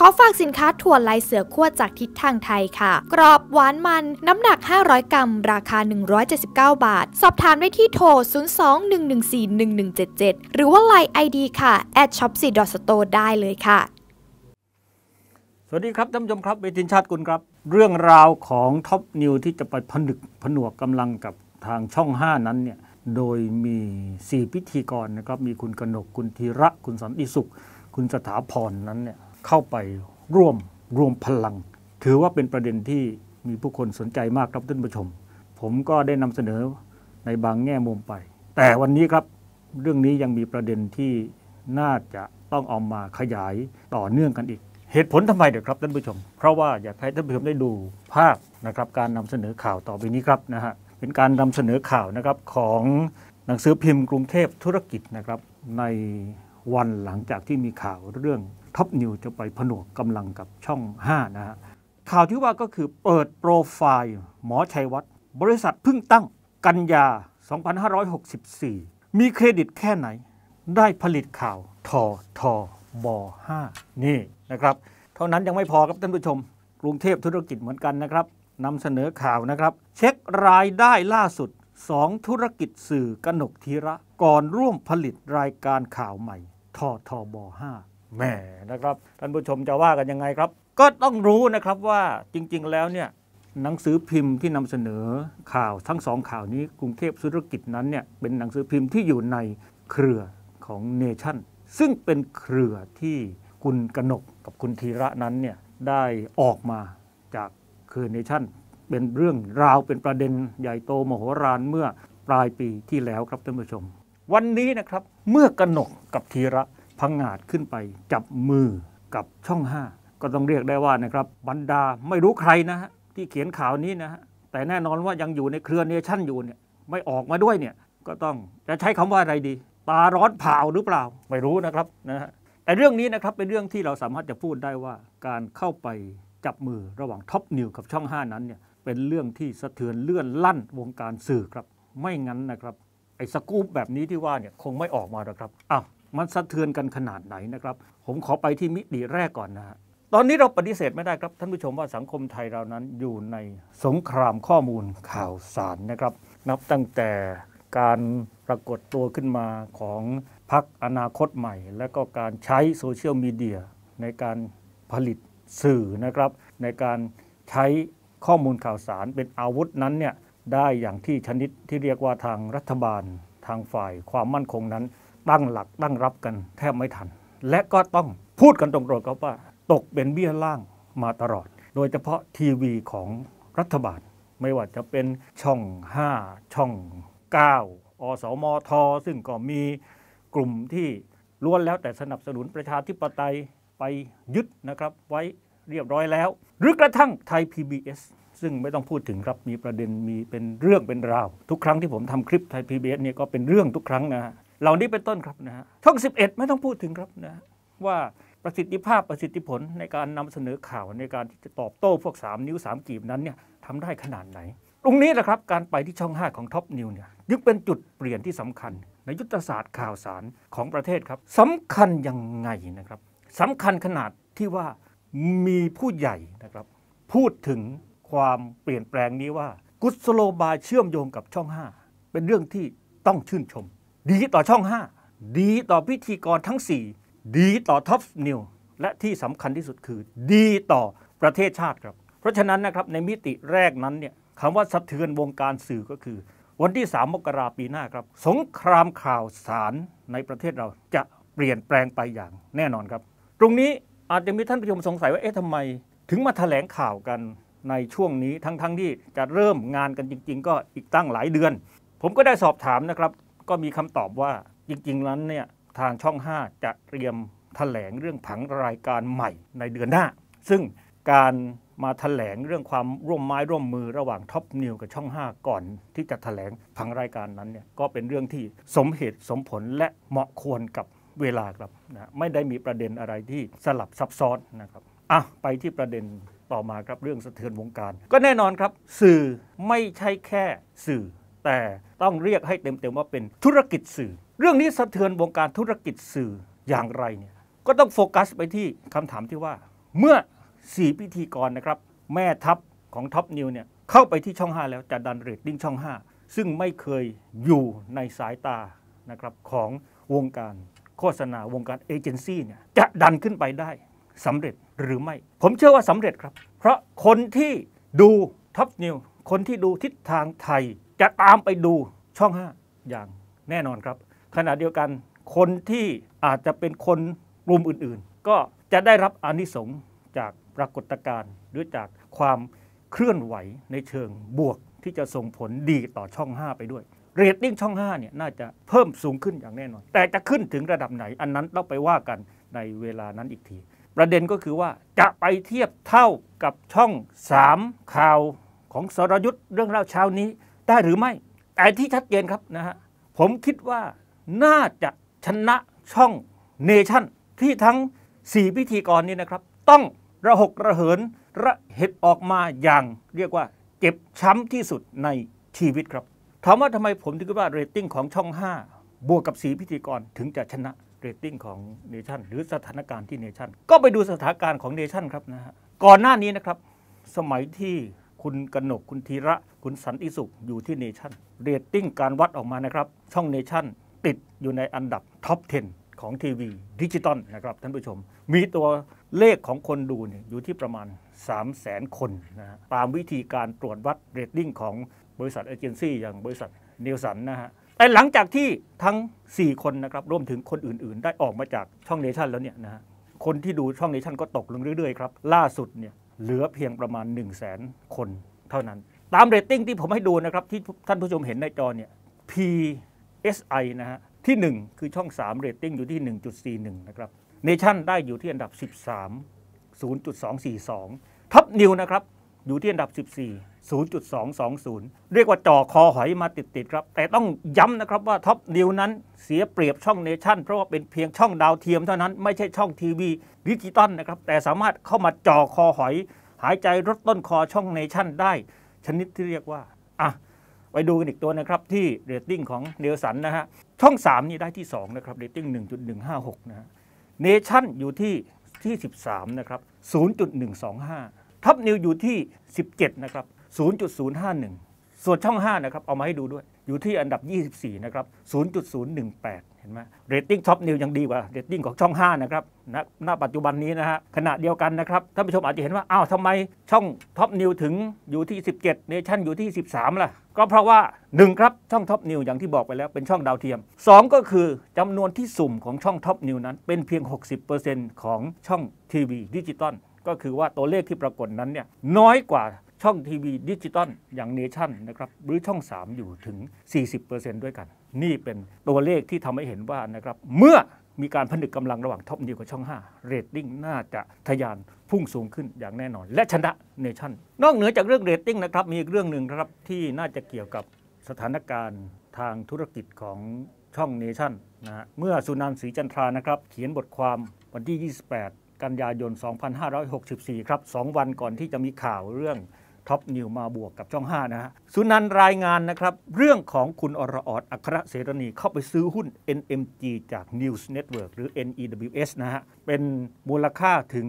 ขอฝากสินค้าถั่วลายเสือขั้วจากทิศทางไทยค่ะ กรอบหวานมัน น้ำหนัก 500 กรัม ราคา 179 บาท สอบถามได้ที่โทร 021141177 หรือว่าไลน์ไอดีค่ะ at shop 4 store ได้เลยค่ะ สวัสดีครับท่านผู้ชมครับเวทินชาติกุลครับ เรื่องราวของท็อปนิวที่จะไปผนึกผนวกกำลังกับทางช่อง 5 นั้นเนี่ย โดยมี 4 พิธีกรนะครับ มีคุณกนกคุณธีระ คุณสันติสุข คุณสถาพรนั้นเนี่ยเข้าไปร่วมรวมพลัง ถือว่าเป็นประเด็นที่มีผู้คนสนใจมากครับท่านผู้ชม ผมก็ได้นำเสนอในบางแง่มุมไป แต่วันนี้ครับเรื่องนี้ยังมีประเด็นที่น่าจะต้องเอามาขยายต่อเนื่องกันอีก เหตุผลทำไมเดี๋ยวครับท่านผู้ชม เพราะว่าอยากให้ท่านผู้ชมได้ดูภาพนะครับการนำเสนอข่าวต่อไปนี้ครับนะฮะเป็นการนำเสนอข่าวนะครับของหนังสือพิมพ์กรุงเทพธุรกิจนะครับในวันหลังจากที่มีข่าวเรื่องท็อปนิวจะไปผนวกกำลังกับช่อง5นะฮะข่าวที่ว่าก็คือเปิดโปรไฟล์ หมอชัยวัฒน์บริษัทพึ่งตั้งกันยา 2564 มีเครดิตแค่ไหน ได้ผลิตข่าวทอทอบ5 นี่นะครับ เท่านั้นยังไม่พอครับท่านผู้ชมกรุงเทพธุรกิจเหมือนกันนะครับนำเสนอข่าวนะครับ เช็ครายได้ล่าสุด 2 ธุรกิจสื่อกนกทีระก่อนร่วมผลิตรายการข่าวใหม่ทอทอบ5แหมนะครับ ท่านผู้ชมจะว่ากันยังไงครับ ก็ต้องรู้นะครับว่าจริงๆ แล้วเนี่ยหนังสือพิมพ์ที่นำเสนอข่าวทั้งสองข่าวนี้กรุงเทพธุรกิจนั้นเนี่ยเป็นหนังสือพิมพ์ที่อยู่ในเครือของเนชั่น ซึ่งเป็นเครือที่คุณกนกกับคุณธีระนั้นเนี่ยได้ออกมาจากเครือเนชั่น เป็นเรื่องราวเป็นประเด็นใหญ่โตมโหฬารเมื่อปลายปีที่แล้วครับท่านผู้ชม วันนี้นะครับเมื่อกนกกับธีระพังงาดขึ้นไปจับมือกับช่อง 5 ก็ต้องเรียกได้ว่านะครับบรรดาไม่รู้ใครนะฮะที่เขียนข่าวนี้นะฮะแต่แน่นอนว่ายังอยู่ในเครือเนชั่นอยู่เนี่ยไม่ออกมาด้วยเนี่ยก็ต้องจะใช้คำว่าอะไรดีตาร้อนเผาหรือเปล่าไม่รู้นะครับนะฮะแต่เรื่องนี้นะครับเป็นเรื่องที่เราสามารถจะพูดได้ว่าการเข้าไปจับมือระหว่างท็อปนิวกับช่อง 5 นั้นเนี่ยเป็นเรื่องที่สะเทือนเลื่อนลั่นวงการสื่อครับ ไม่งั้นนะครับ ไอ้สกู๊ปแบบนี้ที่ว่าเนี่ยคงไม่ออกมาหรอกครับอ้าวมันสะเทือนกันขนาดไหนนะครับ ผมขอไปที่มิติแรกก่อนนะฮะตอนนี้เราปฏิเสธไม่ได้ครับท่านผู้ชมว่าสังคมไทยเรานั้นอยู่ในสงครามข้อมูลข่าวสารนะครับ นับตั้งแต่การปรากฏตัวขึ้นมาของพรรคอนาคตใหม่ และก็การใช้โซเชียลมีเดียในการผลิตสื่อนะครับ ในการใช้ข้อมูลข่าวสารเป็นอาวุธนั้นเนี่ยได้อย่างที่ชนิดที่เรียกว่าทางรัฐบาลทางฝ่ายความมั่นคงนั้นตั้งหลักตั้งรับกันแทบไม่ทัน และก็ต้องพูดกันตรงๆครับว่าตกเป็นเบี้ยล่างมาตลอด โดยเฉพาะทีวีของรัฐบาลไม่ว่าจะเป็นช่อง 5 ช่อง 9 อสมท ซึ่งก็มีกลุ่มที่ล้วนแล้วแต่สนับสนุนประชาธิปไตยไปยึดนะครับ ไว้เรียบร้อยแล้ว หรือกระทั่งไทย PBS ซึ่งไม่ต้องพูดถึงครับมีประเด็นมีเป็นเรื่องเป็นราว ทุกครั้งที่ผมทำคลิปไทยพีบีเนี่ยก็เป็นเรื่องทุกครั้งนะเหล่านี้เป็นต้นครับนะฮะช่อง 11 ไม่ต้องพูดถึงครับนะว่าประสิทธิภาพประสิทธิผลในการนำเสนอข่าวในการที่จะตอบโต้พวก 3 นิ้ว 3 กีบนั้นเนี่ยทำได้ขนาดไหน ตรงนี้แหละครับการไปที่ช่อง 5 ของท็อปนิวเนี่ยยึดเป็นจุดเปลี่ยนที่สำคัญ ในยุทธศาสตร์ข่าวสารของประเทศครับสำคัญยังไงนะครับสำคัญขนาดที่ว่ามีผู้ใหญ่นะครับพูดถึงความเปลี่ยนแปลงนี้ว่า กุศโลบายเชื่อมโยงกับช่อง 5 เป็นเรื่องที่ต้องชื่นชมดีต่อช่อง 5 ดีต่อพิธีกรทั้ง 4 ดีต่อท็อปนิว และที่สำคัญที่สุดคือ ดีต่อประเทศชาติครับ เพราะฉะนั้นนะครับในมิติแรกนั้นเนี่ยคำว่าสะเทือนวงการสื่อก็คือ วันที่ 3 มกราปีหน้าครับ สงครามข่าวสารในประเทศเราจะเปลี่ยนแปลงไปอย่างแน่นอนครับ ตรงนี้อาจจะมีท่านผู้ชมสงสัยว่า เอ๊ะทำไมถึงมาถแถลงข่าวกันในช่วงนี้ทั้งๆทที่จะเริ่มงานกันจริง ๆ ก็อีกตั้งหลายเดือน ผมก็ได้สอบถามนะครับก็มีคำตอบว่าจริงๆนั้นเนี่ยทางช่อง 5 จะเตรียมแถลงเรื่องผังรายการใหม่ในเดือนหน้า ซึ่งการมาถแถลงเรื่องความร่วมไม้ ร่วมมือระหว่างท็อปนิว กับช่อง 5 ก่อน ที่จะถแถลงผังรายการนั้นเนี่ยก็เป็นเรื่องที่สมเหตุสมผลและเหมาะควรกับเวลาครับนะไม่ได้มีประเด็นอะไรที่สลับซับซ้อนนะครับอ่ะไปที่ประเด็นต่อมาครับเรื่องสะเทือนวงการ ก็แน่นอนครับ สื่อไม่ใช่แค่สื่อแต่ต้องเรียกให้เต็มๆว่าเป็นธุรกิจสื่อ เรื่องนี้สะเทือนวงการธุรกิจสื่ออย่างไรเนี่ยก็ต้องโฟกัสไปที่คำถามที่ว่าเมื่อ 4 พิธีกรนะครับแม่ทัพของท็อปนิวเนี่ยเข้าไปที่ช่อง 5 แล้วจะดันเรตติ้งช่อง 5 ซึ่งไม่เคยอยู่ในสายตานะครับของวงการโฆษณาวงการเอเจนซี่เนี่ยจะดันขึ้นไปได้สำเร็จหรือไม่ ผมเชื่อว่าสำเร็จครับ เพราะคนที่ดูท็อปนิวคนที่ดูทิศทางไทยจะตามไปดูช่อง 5 อย่างแน่นอนครับ ขณะเดียวกันคนที่อาจจะเป็นคนกลุ่มอื่นๆ ก็จะได้รับอานิสงส์จากปรากฏการณ์หรือจากความเคลื่อนไหวในเชิงบวกที่จะส่งผลดีต่อช่อง 5 ไปด้วยเรตติ้งช่อง 5 เนี่ยน่าจะเพิ่มสูงขึ้นอย่างแน่นอน แต่จะขึ้นถึงระดับไหนอันนั้นต้องไปว่ากันในเวลานั้นอีกที ประเด็นก็คือว่าจะไปเทียบเท่ากับช่อง 3 ข่าวของสรยุทธ์เรื่องเล่าเช้านี้ได้หรือไม่แต่ที่ชัดเจนครับนะฮะผมคิดว่าน่าจะชนะช่องเนชั่นที่ทั้ง 4 พิธีกรนี้นะครับ ต้องระหกระเหินระเห็ดออกมาอย่างเรียกว่าเจ็บช้ำที่สุดในชีวิตครับถามว่าทำไมผมถึงคิดว่าเรตติ้งของช่อง 5 บวกกับสีพิธีกรถึงจะชนะเรตติ้งของเนชั่นหรือสถานการณ์ที่เนชั่นก็ไปดูสถานการณ์ของเนชั่นครับนะฮะก่อนหน้านี้นะครับสมัยที่คุณกหนกคุณธีระคุณสันติสุข อยู่ที่เนชั่นเรตติ้งการวัดออกมานะครับช่องเนชั่นติดอยู่ในอันดับท็อป 10 ของทีวีดิจิตอลนะครับท่านผู้ชม มีตัวเลขของคนดูเนี่ยอยู่ที่ประมาณ 3 0 0 0 0 0 คนนะฮะตามวิธีการตรวจวัดเรตติ้งของบริษัทเอเจนซี่อย่างบริษัทเนลสันนะฮะแต่หลังจากที่ทั้ง 4 คนนะครับรวมถึงคนอื่นๆ ได้ออกมาจากช่องเนชั่นแล้วเนี่ยนะฮะคนที่ดูช่องเนชั่นก็ตกลงเรื่อยๆครับล่าสุดเนี่ยเหลือเพียงประมาณ 1 0 0 0 0แสนคนเท่านั้น ตามเรตติ้งที่ผมให้ดูนะครับ ที่ท่านผู้ชมเห็นในจอเนี่ย PSI นะฮะที่ 1 คือช่อง 3 เรตติ้งอยู่ที่ 1.41นะครับเนชั่นได้อยู่ที่อันดับ 13 0.242ทับนิวนะครับอยู่ที่อันดับ 14 0.220 เรียกว่าจ่อคอหอยมาติดๆครับแต่ต้องย้ำนะครับว่าท็อปนิวนั้นเสียเปรียบช่องเนชั่นเพราะว่าเป็นเพียงช่องดาวเทียมเท่านั้นไม่ใช่ช่องทีวีดิจิตอลนะครับแต่สามารถเข้ามาจ่อคอหอย หายใจรถต้นคอช่องเนชั่นได้ ชนิดที่เรียกว่า อ่ะ ไปดูกันอีกตัวนะครับ ที่เรตติ้งของเนลสันนะฮะช่อง 3 นี่ได้ที่2นะครับเรตติ้ง1.156นะฮะเนชั่นอยู่ที่ที่ 13นะครับ0.125ท็อปนิวอยู่ที่ 17 นะครับ 0.051 ส่วนช่อง 5 นะครับ เอามาให้ดูด้วย อยู่ที่อันดับ 24 นะครับ 0.018 เห็นไหมเรตติ้งท็อปนิวยังดีกว่าเรตติ้งของช่อง 5 นะครับ ณ ปัจจุบันนี้นะฮะขณะเดียวกันนะครับ ท่านผู้ชมอาจจะเห็นว่า อ้าวทำไมช่องท็อปนิวถึงอยู่ที่ 17เนชั่นอยู่ที่ 13 ล่ะ ก็เพราะว่า 1 ครับ ช่องท็อปนิวอย่างที่บอกไปแล้ว เป็นช่องดาวเทียม 2 ก็คือจำนวนที่สุ่มของช่องท็อปนิวนั้น เป็นเพียง 60%ของช่องทีวีดิจิตอลก็คือว่าตัวเลขที่ปรากฏนั้นเนี่ยน้อยกว่าช่องทีวีดิจิตอลอย่างเนชั่นนะครับหรือช่อง 3 อยู่ถึง 40%ด้วยกัน นี่เป็นตัวเลขที่ทำให้เห็นว่านะครับเมื่อมีการผนึกกำลังระหว่างท็อปนิวกับช่อง5เรตติ้งน่าจะทะยานพุ่งสูงขึ้นอย่างแน่นอน และชนะเนชั่น นอกเหนือจากเรื่องเรตติ้งนะครับมีอีกเรื่องหนึ่งครับที่น่าจะเกี่ยวกับสถานการณ์ทางธุรกิจของช่องเนชั่นนะฮะเมื่อสุนันท์ศรีจันทรานะครับเขียนบทความวันที่ 28กันยายน 2564 ครับ2วันก่อนที่จะมีข่าวเรื่องท็อปนิวมาบวกกับช่อง 5 นะฮะสุนันรายงานนะครับ เรื่องของคุณอรออดอัครเสรณีเข้าไปซื้อหุ้น NMG จาก News Network หรือ NEWS นะฮะ เป็นมูลค่าถึง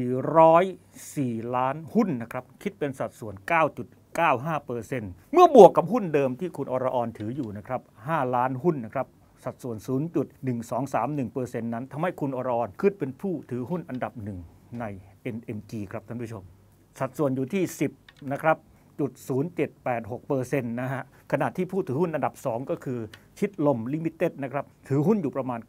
404 ล้านหุ้นนะครับ คิดเป็นสัดส่วน 9 9 5 เมื่อบวกกับหุ้นเดิมที่คุณอรออนถืออยู่นะครับ 5 ล้านหุ้นนะครับสัดส่วน 0.1231%นั้นทำให้คุณอรอรขึ้นเป็นผู้ถือหุ้นอันดับหนึ่งใน NMG ครับท่านผู้ชม สัดส่วนอยู่ที่ 10 นะครับจุด0.786%นะฮะ ขณะที่ผู้ถือหุ้นอันดับ 2 ก็คือชิดลมลิมิเต็ดนะครับ ถือหุ้นอยู่ประมาณ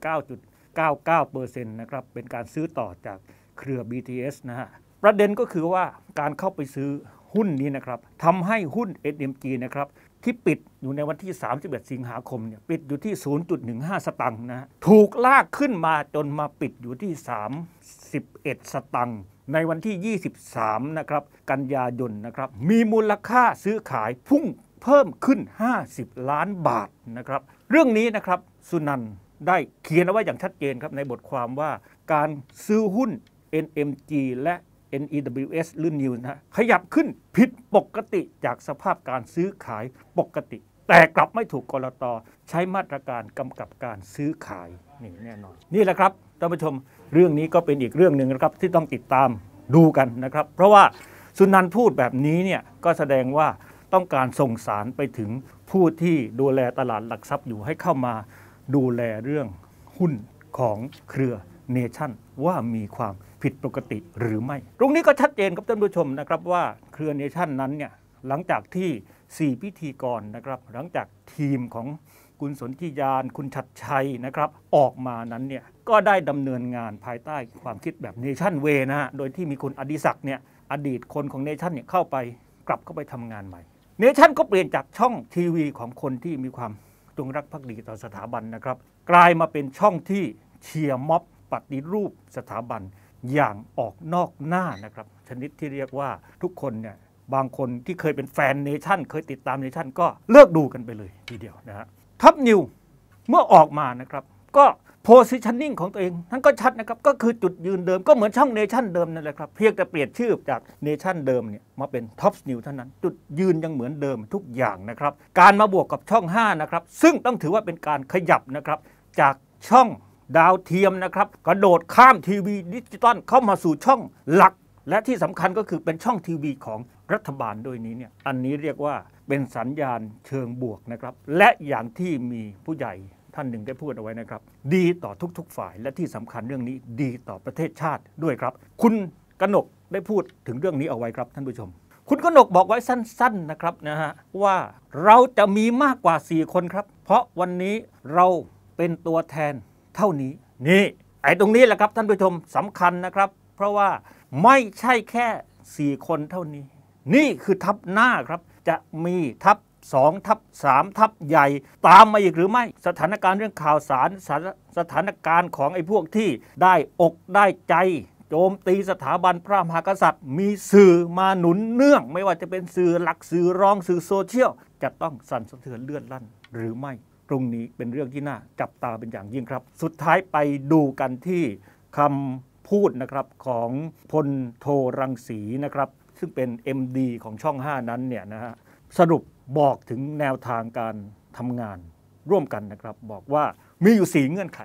9.99%นะครับ เป็นการซื้อต่อจากเครือ BTS นะฮะ ประเด็นก็คือว่าการเข้าไปซื้อหุ้นนี้นะครับทำให้หุ้น SMG นะครับ ที่ปิดอยู่ในวันที่ 31 สิงหาคมเนี่ยปิดอยู่ที่ 0.15 สตังค์นะถูกลากขึ้นมาจนมาปิดอยู่ที่ 31สตังค์ในวันที่ 23นะครับกันยายนนะครับมีมูลค่าซื้อขายพุ่งเพิ่มขึ้น 50 ล้านบาทนะครับเรื่องนี้นะครับสุนันได้เขียนเอาไว้อย่างชัดเจนครับในบทความว่า การซื้อหุ้น NMG และ NEWS หรื่นนิวนะขยับขึ้นผิดปกติจากสภาพการซื้อขายปกติ แต่กลับไม่ถูกกรตใช้มาตรการกำกับการซื้อขาย นี่แน่นอน นี่แหละครับท่านผู้ชมเรื่องนี้ก็เป็นอีกเรื่องหนึ่งนะครับ ที่ต้องติดตามดูกันนะครับ เพราะว่าสุนันท์พูดแบบนี้เนี่ยก็แสดงว่าต้องการส่งสารไปถึงผู้ที่ดูแลตลาดหลักทรัพย์อยู่ให้เข้ามาดูแลเรื่องหุ้นของเครือเนชั่น ว่ามีความผิดปกติหรือไม่ ตรงนี้ก็ชัดเจนครับท่านผู้ชมนะครับว่า เครือเนชั่นนั้นเนี่ยหลังจากที่ 4 พิธีกรนะครับ หลังจากทีมของคุณสนธิยาน คุณชัดชัยนะครับ ออกมานั้นเนี่ยก็ได้ดำเนินงานภายใต้ความคิดแบบเนชั่นเวนะฮะโดยที่มีคุณอดิศักดิ์เนี่ยอดีตคนของเนชั่นเนี่ยเข้าไปกลับเข้าไปทำงานใหม่เนชั่นก็เปลี่ยนจากช่องทีวีของคนที่มีความจงรักภักดีต่อสถาบันนะครับกลายมาเป็นช่องที่เชียร์ม็อบปฏิรูปสถาบันอย่างออกนอกหน้านะครับชนิดที่เรียกว่าทุกคนเนี่ยบางคนที่เคยเป็นแฟนเนชั่นเคยติดตามเนชั่นก็เลิกดูกันไปเลยทีเดียวนะฮะทับนิวเมื่อออกมานะครับก็โพสิชันนิ่งของตัวเองนั่นก็ชัดนะครับก็คือจุดยืนเดิมก็เหมือนช่องเนชั่นเดิมนั่นแหละครับเพียงแต่เปลี่ยนชื่อจากเนชั่นเดิมเนี่ยมาเป็นท็อปนิวเท่านั้น จุดยืนยังเหมือนเดิมทุกอย่างนะครับการมาบวกกับช่อง5นะครับซึ่งต้องถือว่าเป็นการขยับนะครับ จากช่องดาวเทียมนะครับ กระโดดข้ามทีวีดิจิตอลเข้ามาสู่ช่องหลัก และที่สำคัญก็คือเป็นช่องทีวีของรัฐบาลโดยนี้เนี่ยอันนี้เรียกว่าเป็นสัญญาณเชิงบวกนะครับและอย่างที่มีผู้ใหญ่ท่านหนึ่งได้พูดเอาไว้นะครับดีต่อทุก ๆ ฝ่าย และที่สำคัญเรื่องนี้ดีต่อประเทศชาติด้วยครับ คุณกนกได้พูดถึงเรื่องนี้เอาไว้ครับท่านผู้ชม คุณกนกบอกไว้สั้นๆนะครับนะฮะว่าเราจะมีมากกว่า 4 คนครับ เพราะวันนี้เราเป็นตัวแทนเท่านี้นี่ไอ้ตรงนี้แหละครับท่านผู้ชมสำคัญนะครับ เพราะว่าไม่ใช่แค่4คนเท่านี้ นี่คือทัพหน้าครับจะมีทัพสองทับสามทับใหญ่ ตามมาอีกหรือไม่สถานการณ์เรื่องข่าวสารสสถานการณ์ของไอ้พวกที่ได้อกได้ใจ โจมตีสถาบันพระมหากษัตริย์ มีสื่อมาหนุนเนื่อง ไม่ว่าจะเป็นสื่อหลักสื่อรองสื่อโซเชียลจะต้องสั่นสะเทือนเลื่อนลั่น หรือไม่ตรงนี้เป็นเรื่องที่น่าจับตาเป็นอย่างยิ่งครับ สุดท้ายไปดูกันที่คำพูดนะครับของพลโทรังสีนะครับซึ่งเป็น MD ของช่อง 5 นั้นเนี่ยนะฮะสรุปบอกถึงแนวทางการทำงานร่วมกันนะครับบอกว่ามีอยู่4เงื่อนไข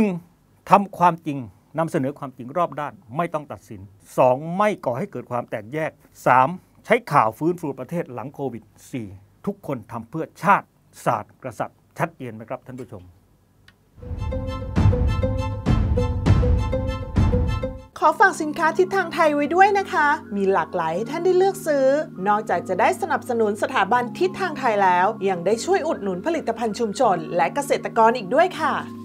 1. ทำความจริงนำเสนอความจริงรอบด้านไม่ต้องตัดสิน 2. ไม่ก่อให้เกิดความแตกแยก 3. ใช้ข่าวฟื้นฟูประเทศหลังโควิด 4. ทุกคนทำเพื่อชาติศาสตร์กษัตริย์ชัดเจนไหมครับท่านผู้ชม ขอฝากสินค้าทิศทางไทยไว้ด้วยนะคะ มีหลากหลายให้ท่านได้เลือกซื้อ นอกจากจะได้สนับสนุนสถาบันทิศทางไทยแล้ว ยังได้ช่วยอุดหนุนผลิตภัณฑ์ชุมชน และเกษตรกรอีกด้วยค่ะ